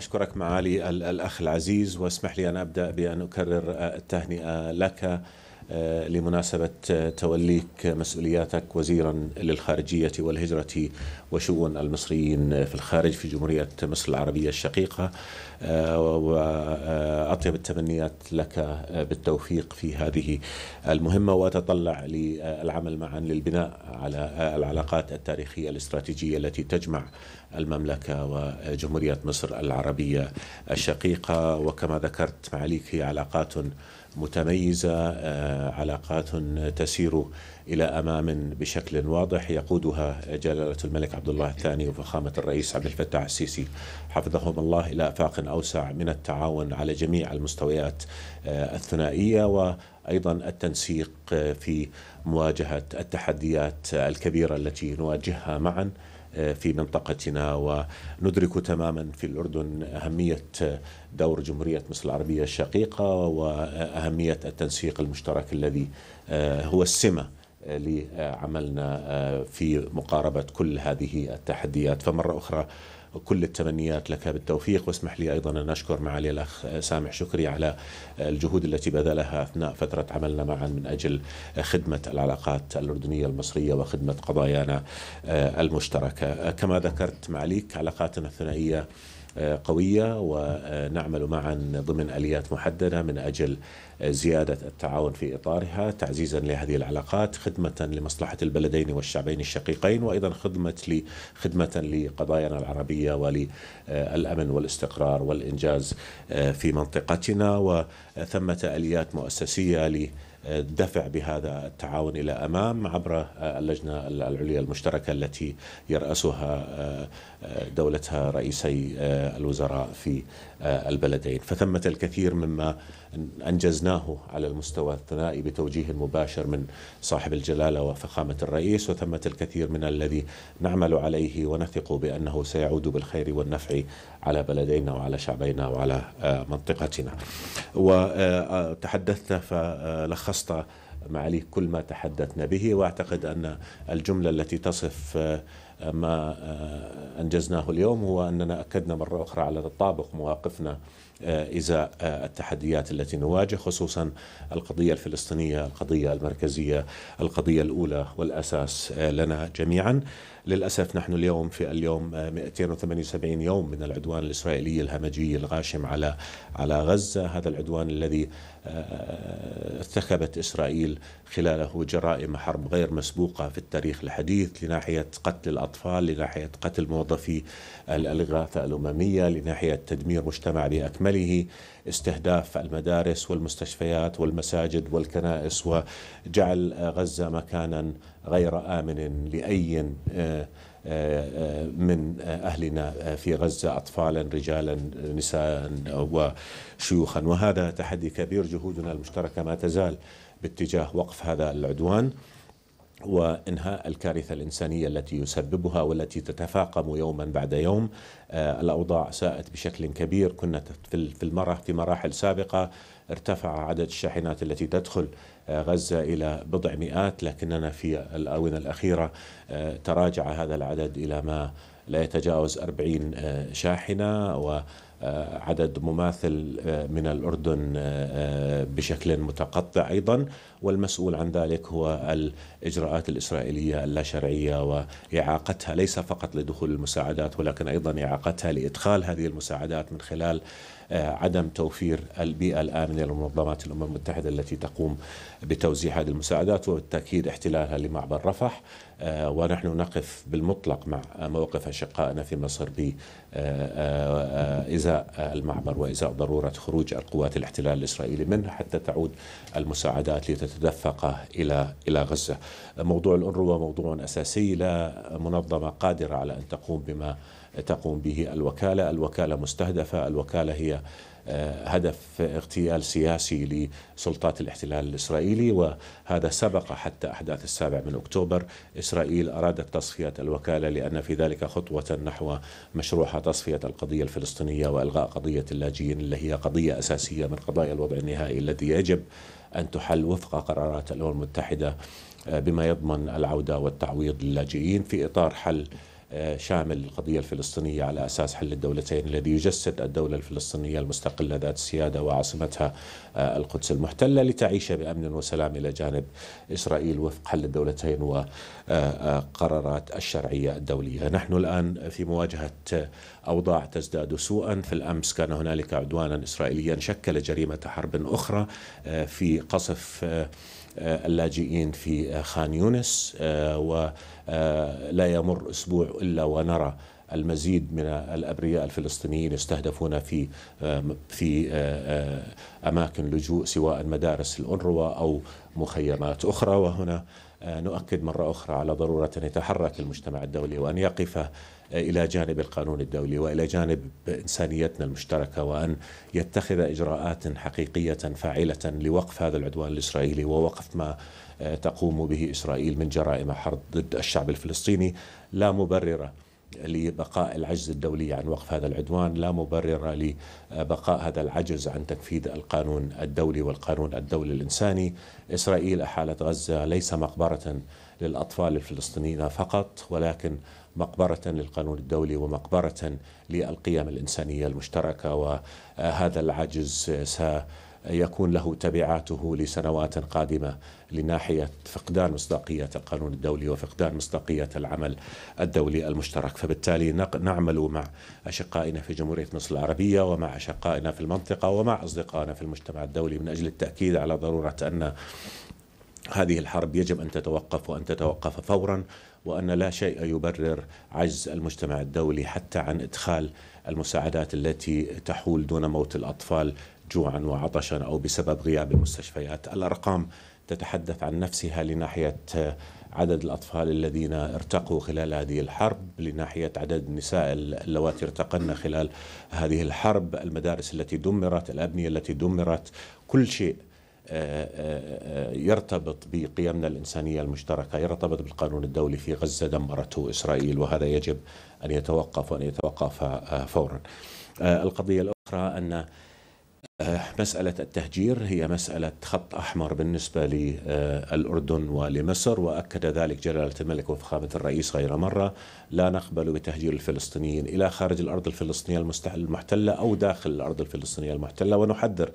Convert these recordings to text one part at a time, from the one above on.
أشكرك معالي الأخ العزيز واسمح لي أن أبدأ بأن أكرر آه، التهنئة لك آه، لمناسبة آه، توليك مسؤولياتك وزيرا للخارجية والهجرة وشؤون المصريين في الخارج في جمهورية مصر العربية الشقيقة وأطيب التمنيات لك بالتوفيق في هذه المهمة وأتطلع للعمل معا للبناء على العلاقات التاريخية الاستراتيجية التي تجمع المملكة وجمهورية مصر العربية الشقيقة وكما ذكرت معاليك هي علاقات متميزة آه، علاقات تسير إلى أمام بشكل واضح يقودها جلالة الملك عبد الله الثاني وفخامة الرئيس عبد الفتاح السيسي حفظهم الله إلى آفاق أوسع من التعاون على جميع المستويات آه، الثنائية و ايضا التنسيق في مواجهه التحديات الكبيره التي نواجهها معا في منطقتنا وندرك تماما في الأردن أهمية دور جمهورية مصر العربية الشقيقة وأهمية التنسيق المشترك الذي آه، هو السمة لعملنا آه، في مقاربة كل هذه التحديات فمرة أخرى كل التمنيات لك بالتوفيق واسمح لي أيضا أن أشكر معالي الأخ سامح شكري على الجهود التي بذلها أثناء فترة عملنا معا من أجل خدمة العلاقات الأردنية المصرية وخدمة قضايانا المشتركة كما ذكرت معاليك علاقاتنا الثنائية قويه ونعمل معا ضمن اليات محدده من اجل زياده التعاون في اطارها تعزيزا لهذه العلاقات خدمه لمصلحه البلدين والشعبين الشقيقين وايضا خدمه خدمه لقضايانا العربيه وللامن والاستقرار والانجاز آه، في منطقتنا وثمه اليات مؤسسيه الدفع بهذا التعاون إلى أمام عبر اللجنة العليا المشتركة التي يرأسها آه، دولتها رئيسي آه، الوزراء في آه، البلدين فثمة الكثير مما أنجزناه على المستوى الثنائي بتوجيه مباشر من صاحب الجلالة وفخامة الرئيس وثمة الكثير من الذي نعمل عليه ونثق بأنه سيعود بالخير والنفع على بلدينا وعلى شعبينا وعلى منطقتنا وتحدثت فلخصت لخصت معاليك كل ما تحدثنا به واعتقد ان الجمله التي تصف آه، ما آه، انجزناه اليوم هو اننا اكدنا مره اخرى على تطابق مواقفنا آه، ازاء التحديات التي نواجه خصوصا القضيه الفلسطينيه، القضيه المركزيه، القضيه الاولى والاساس لنا جميعا. للأسف نحن اليوم في اليوم 278 آه، يوم من العدوان الإسرائيلي الهمجي الغاشم على على غزة هذا العدوان الذي ارتكبت آه، إسرائيل خلاله جرائم حرب غير مسبوقة في التاريخ الحديث لناحية قتل الأطفال لناحية قتل موظفي الإغاثة الأممية لناحية تدمير مجتمع بأكمله استهداف المدارس والمستشفيات والمساجد والكنائس وجعل آه، غزة مكانا غير آمن لأي من اهلنا في غزه اطفالا رجالا نساء وشيوخا وهذا تحدي كبير جهودنا المشتركه ما تزال باتجاه وقف هذا العدوان وانهاء الكارثه الانسانيه التي يسببها والتي تتفاقم يوما بعد يوم آه، الاوضاع ساءت بشكل كبير كنا في المره في مراحل سابقه ارتفع عدد الشاحنات التي تدخل آه، غزه الى بضع مئات لكننا في الاونه الاخيره آه، تراجع هذا العدد الى ما لا يتجاوز 40 شاحنه و آه، عدد مماثل آه، من الأردن آه، بشكل متقطع أيضا والمسؤول عن ذلك هو الإجراءات الإسرائيلية اللاشرعية وإعاقتها ليس فقط لدخول المساعدات ولكن أيضا إعاقتها لإدخال هذه المساعدات من خلال عدم توفير البيئة الآمنة لمنظمات الأمم المتحدة التي تقوم بتوزيع هذه المساعدات وبالتأكيد احتلالها لمعبر رفح آه، ونحن نقف بالمطلق مع موقف أشقائنا في مصر بإزاء آه، آه، المعبر وإزاء ضرورة خروج القوات الاحتلال الإسرائيلي منه حتى تعود المساعدات لتتدفق إلى إلى غزة موضوع الانروه موضوع أساسي لا منظمة قادرة على أن تقوم بما تقوم به الوكاله، الوكاله مستهدفه، الوكاله هي آه، هدف اغتيال سياسي لسلطات الاحتلال الاسرائيلي وهذا سبق حتى احداث السابع من اكتوبر، اسرائيل ارادت تصفيه الوكاله لان في ذلك خطوه نحو مشروع تصفيه القضيه الفلسطينيه والغاء قضيه اللاجئين اللي هي قضيه اساسيه من قضايا الوضع النهائي الذي يجب ان تحل وفق قرارات الامم المتحده آه، بما يضمن العوده والتعويض للاجئين في اطار حل شامل القضية الفلسطينية على أساس حل الدولتين الذي يجسد الدولة الفلسطينية المستقلة ذات السيادة وعاصمتها آه، القدس المحتلة لتعيش بأمن وسلام إلى جانب إسرائيل وفق حل الدولتين وقرارات آه، آه، الشرعية الدولية نحن الآن في مواجهة أوضاع تزداد سوءا في الأمس كان هنالك عدوانا إسرائيليا شكل جريمة حرب أخرى في قصف آه، اللاجئين في آه، خان يونس آه، ولا يمر أسبوع إلا ونرى المزيد من الابرياء الفلسطينيين يستهدفون في في اماكن لجوء سواء مدارس الانروا او مخيمات اخرى وهنا نؤكد مرة أخرى على ضرورة أن يتحرك المجتمع الدولي وأن يقف إلى جانب القانون الدولي وإلى جانب إنسانيتنا المشتركة وأن يتخذ إجراءات حقيقية فاعلة لوقف هذا العدوان الإسرائيلي ووقف ما تقوم به إسرائيل من جرائم حرب ضد الشعب الفلسطيني لا مبررة لبقاء العجز الدولي عن وقف هذا العدوان لا مبرر لبقاء هذا العجز عن تنفيذ القانون الدولي والقانون الدولي الإنساني إسرائيل أحالت غزة ليس مقبرة للأطفال الفلسطينيين فقط ولكن مقبرة للقانون الدولي ومقبرة للقيم الإنسانية المشتركة وهذا العجز سيكون يكون له تبعاته لسنوات قادمه لناحيه فقدان مصداقيه القانون الدولي وفقدان مصداقيه العمل الدولي المشترك، فبالتالي نعمل مع اشقائنا في جمهوريه مصر العربيه ومع اشقائنا في المنطقه ومع اصدقائنا في المجتمع الدولي من اجل التاكيد على ضروره ان هذه الحرب يجب ان تتوقف وان تتوقف فورا وان لا شيء يبرر عجز المجتمع الدولي حتى عن ادخال المساعدات التي تحول دون موت الاطفال جوعا وعطشا او بسبب غياب المستشفيات، الارقام تتحدث عن نفسها لناحيه عدد الاطفال الذين ارتقوا خلال هذه الحرب، لناحيه عدد النساء اللواتي ارتقن خلال هذه الحرب، المدارس التي دمرت، الابنيه التي دمرت، كل شيء آه، آه، آه، يرتبط بقيمنا الإنسانية المشتركة يرتبط بالقانون الدولي في غزة دمرته إسرائيل وهذا يجب أن يتوقف وأن يتوقف فورا القضية الأخرى أن آه، مسألة التهجير هي مسألة خط أحمر بالنسبة للأردن ولمصر وأكد ذلك جلالة الملك وفخامة الرئيس غير مرة لا نقبل بتهجير الفلسطينيين إلى خارج الأرض الفلسطينية المحتلة أو داخل الأرض الفلسطينية المحتلة ونحذر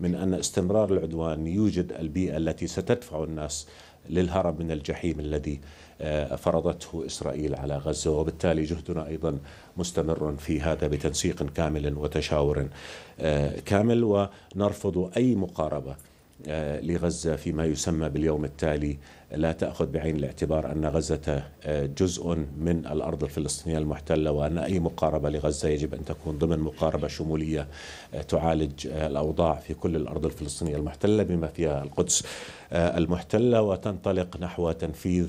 من أن استمرار العدوان يوجد البيئة التي ستدفع الناس للهرب من الجحيم الذي آه، فرضته إسرائيل على غزة وبالتالي جهدنا أيضا مستمر في هذا بتنسيق كامل وتشاور آه، كامل ونرفض أي مقاربة آه، لغزة فيما يسمى باليوم التالي لا تأخذ بعين الاعتبار أن غزة جزء من الأرض الفلسطينية المحتلة وأن أي مقاربة لغزة يجب أن تكون ضمن مقاربة شمولية تعالج الأوضاع في كل الأرض الفلسطينية المحتلة بما فيها القدس المحتلة وتنطلق نحو تنفيذ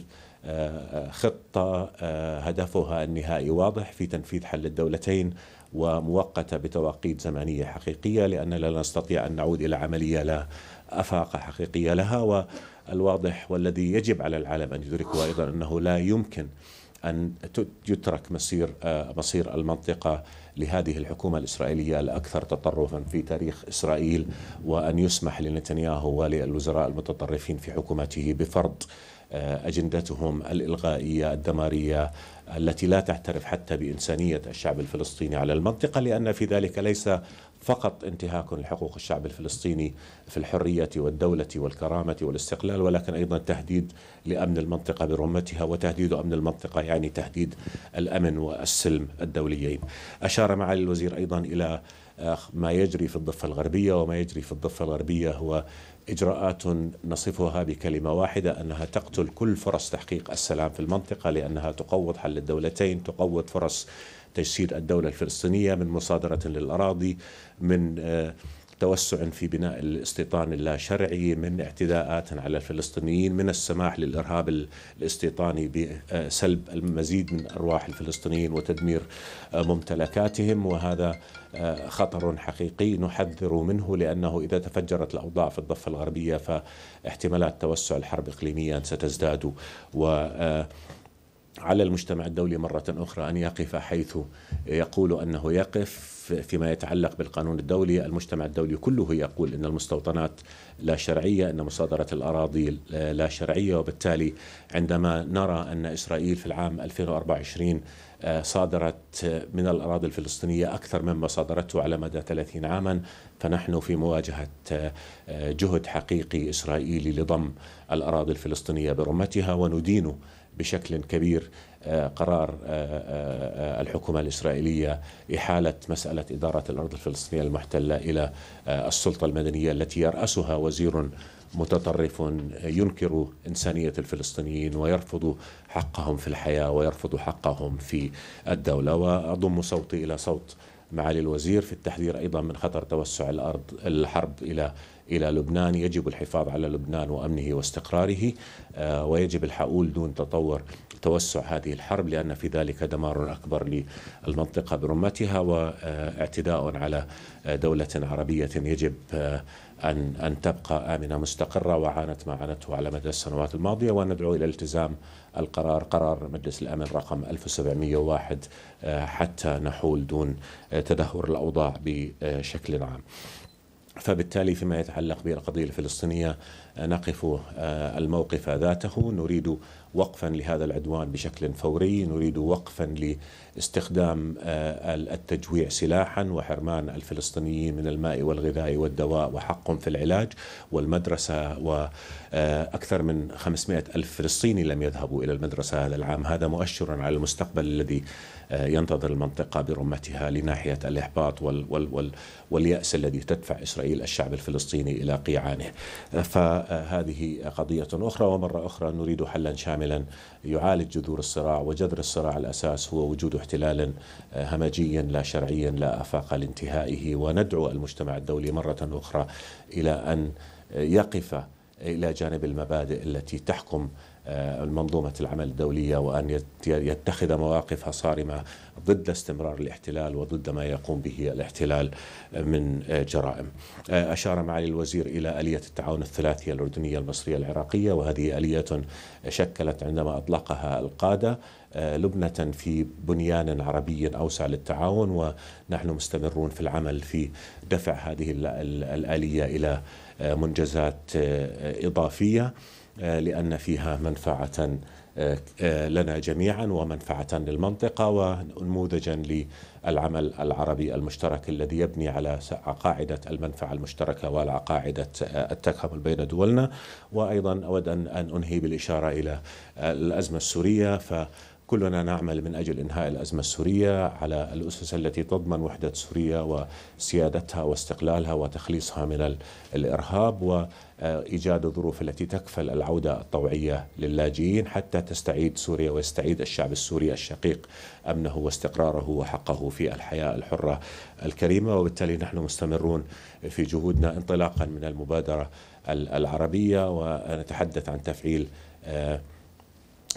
خطه آه، هدفها النهائي واضح في تنفيذ حل الدولتين ومؤقته بتواقيت زمنيه حقيقيه لاننا لا نستطيع ان نعود الى عمليه لا افاق حقيقيه لها والواضح والذي يجب على العالم ان يدركه ايضا انه لا يمكن ان يترك مسير آه، مصير المنطقه لهذه الحكومه الاسرائيليه الاكثر تطرفا في تاريخ اسرائيل وان يسمح لنتنياهو وللوزراء المتطرفين في حكومته بفرض آه، اجندتهم الالغائيه الدماريه التي لا تعترف حتى بانسانيه الشعب الفلسطيني على المنطقه لان في ذلك ليس فقط انتهاك لحقوق الشعب الفلسطيني في الحريه والدوله والكرامه والاستقلال ولكن ايضا تهديد لامن المنطقه برمتها وتهديد امن المنطقه يعني تهديد الامن والسلم الدوليين. اشار معالي الوزير ايضا الى آه، ما يجري في الضفه الغربيه وما يجري في الضفه الغربيه هو اجراءات نصفها بكلمه واحده انها تقتل كل فرص تحقيق السلام في المنطقه لانها تقوض حل الدولتين، تقوض فرص تجسيد الدوله الفلسطينيه من مصادره للاراضي، من آه، توسع في بناء الاستيطان اللاشرعي من اعتداءات على الفلسطينيين من السماح للإرهاب الاستيطاني بسلب المزيد من أرواح الفلسطينيين وتدمير آه، ممتلكاتهم وهذا آه، خطر حقيقي نحذر منه لأنه إذا تفجرت الأوضاع في الضفة الغربية فاحتمالات توسع الحرب إقليميا ستزداد و آه، على المجتمع الدولي مرة أخرى أن يقف حيث يقول أنه يقف فيما يتعلق بالقانون الدولي المجتمع الدولي كله يقول أن المستوطنات لا شرعية أن مصادرة الأراضي لا شرعية وبالتالي عندما نرى أن إسرائيل في العام 2024 آه، صادرت من الأراضي الفلسطينية أكثر مما صادرته على مدى 30 عاما فنحن في مواجهة آه، جهد حقيقي إسرائيلي لضم الأراضي الفلسطينية برمتها وندين بشكل كبير آه، قرار آه، آه، الحكومة الإسرائيلية إحالة مسألة إدارة الأرض الفلسطينية المحتلة إلى السلطة المدنية التي يرأسها وزير متطرف ينكر إنسانية الفلسطينيين ويرفض حقهم في الحياة ويرفض حقهم في الدولة وأضم صوتي إلى صوت معالي الوزير في التحذير أيضا من خطر توسع الأرض الحرب إلى إلى لبنان يجب الحفاظ على لبنان وأمنه واستقراره آه، ويجب الحؤول دون تطور توسع هذه الحرب لأن في ذلك دمار أكبر للمنطقة برمتها واعتداء على دولة عربية يجب آه، أن أن تبقى آمنة مستقرة وعانت ما عانته على مدى السنوات الماضية وندعو إلى التزام القرار قرار مجلس الأمن رقم 1701 آه، حتى نحول دون تدهور الأوضاع بشكل عام. فبالتالي فيما يتعلق بالقضية الفلسطينية نقف آه، الموقف ذاته نريد وقفا لهذا العدوان بشكل فوري نريد وقفا لاستخدام آه، التجويع سلاحا وحرمان الفلسطينيين من الماء والغذاء والدواء وحقهم في العلاج والمدرسة وأكثر آه، من 500 ألف فلسطيني لم يذهبوا إلى المدرسة هذا العام هذا مؤشر على المستقبل الذي ينتظر المنطقة برمتها لناحية الإحباط وال وال وال واليأس الذي تدفع إسرائيل الشعب الفلسطيني إلى قيعانه ف وهذه قضية أخرى ومرة أخرى نريد حلا شاملا يعالج جذور الصراع وجذر الصراع الأساس هو وجود احتلال آه، همجي لا شرعي لا آفاق لانتهائه وندعو المجتمع الدولي مرة أخرى إلى أن يقف إلى جانب المبادئ التي تحكم آه، منظومة العمل الدولية وأن يتخذ مواقف صارمة ضد استمرار الاحتلال وضد ما يقوم به الاحتلال من آه، جرائم آه، أشار معالي الوزير إلى آلية التعاون الثلاثية الأردنية المصرية العراقية وهذه آلية شكلت عندما أطلقها القادة لبنة في بنيان عربي أوسع للتعاون ونحن مستمرون في العمل في دفع هذه الآلية إلى منجزات إضافية آه، لأن فيها منفعة آه، آه، لنا جميعا ومنفعة للمنطقة ونموذجا للعمل العربي المشترك الذي يبني على قاعدة المنفعة المشتركة وعلى قاعدة التكامل بين دولنا وأيضا أود أن أنهي بالإشارة إلى الأزمة السورية ف كلنا نعمل من أجل إنهاء الأزمة السورية على الأسس التي تضمن وحدة سوريا وسيادتها واستقلالها وتخليصها من الإرهاب وايجاد الظروف التي تكفل العوده الطوعيه للاجئين حتى تستعيد سوريا ويستعيد الشعب السوري الشقيق امنه واستقراره وحقه في الحياه الحره الكريمه وبالتالي نحن مستمرون في جهودنا انطلاقا من المبادره العربيه ونتحدث عن تفعيل آه،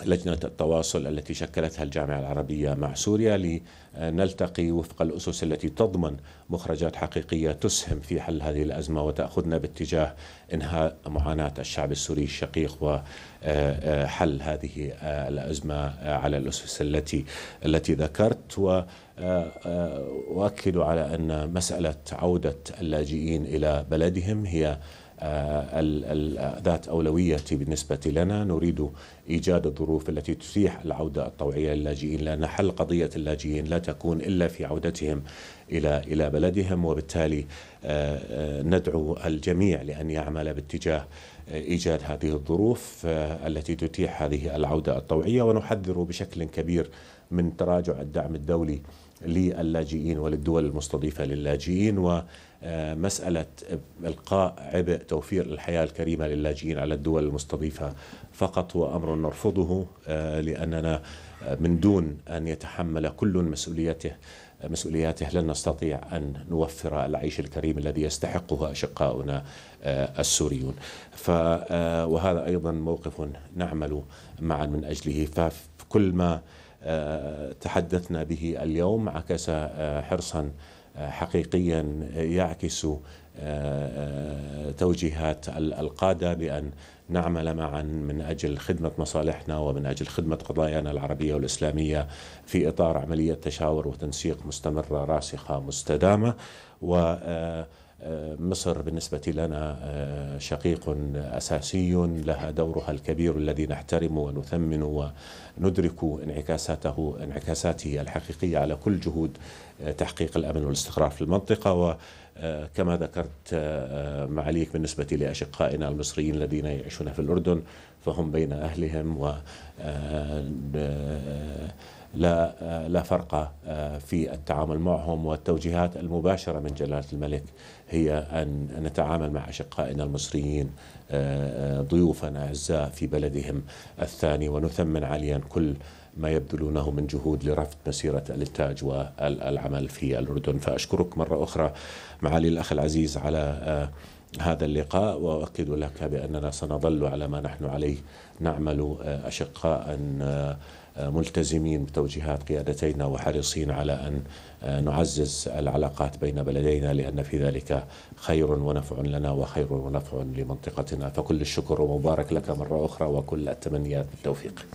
لجنة التواصل التي شكلتها الجامعة العربية مع سوريا لنلتقي وفق الأسس التي تضمن مخرجات حقيقية تسهم في حل هذه الأزمة وتأخذنا باتجاه إنهاء معاناة الشعب السوري الشقيق وحل آه، آه، هذه آه، الأزمة على الأسس التي التي ذكرت وأؤكد على أن مسألة عودة اللاجئين إلى بلدهم هي آه، ذات أولوية بالنسبة لنا نريد إيجاد الظروف التي تتيح العودة الطوعية للاجئين لأن حل قضية اللاجئين لا تكون إلا في عودتهم إلى إلى بلدهم وبالتالي آه، آه، ندعو الجميع لأن يعمل باتجاه إيجاد هذه الظروف التي تتيح هذه العودة الطوعية ونحذر بشكل كبير من تراجع الدعم الدولي للاجئين وللدول المستضيفة للاجئين و آه، مسألة إلقاء عبء توفير الحياة الكريمة للاجئين على الدول المستضيفة فقط هو أمر نرفضه آه، لأننا آه، من دون أن يتحمل كل مسؤوليته مسؤولياته لن نستطيع أن نوفر العيش الكريم الذي يستحقه أشقاؤنا السوريون وهذا أيضا موقف نعمل معا من أجله فكل ما تحدثنا به اليوم عكس حرصا حقيقيا يعكس آه، آه، توجيهات القاده بان نعمل معا من اجل خدمه مصالحنا ومن اجل خدمه قضايانا العربيه والاسلاميه في اطار عمليه تشاور وتنسيق مستمره راسخه مستدامه و آه، آه، مصر بالنسبة لنا آه، شقيق أساسي لها دورها الكبير الذي نحترم ونثمن وندرك انعكاساته انعكاساته الحقيقية على كل جهود آه، تحقيق الأمن والاستقرار في المنطقة وكما ذكرت معاليك بالنسبة لأشقائنا المصريين الذين يعيشون في الأردن فهم بين أهلهم و لا آه، لا فرق آه، في التعامل معهم والتوجيهات المباشره من جلاله الملك هي ان نتعامل مع اشقائنا المصريين آه، ضيوفنا اعزاء في بلدهم الثاني ونثمن عاليا كل ما يبذلونه من جهود لرفض مسيرة الإنتاج والعمل في الأردن فأشكرك مرة أخرى معالي الأخ العزيز على هذا اللقاء وأؤكد لك بأننا سنظل على ما نحن عليه نعمل أشقاء ملتزمين بتوجيهات قيادتينا وحريصين على أن نعزز العلاقات بين بلدينا لأن في ذلك خير ونفع لنا وخير ونفع لمنطقتنا فكل الشكر ومبارك لك مرة أخرى وكل التمنيات بالتوفيق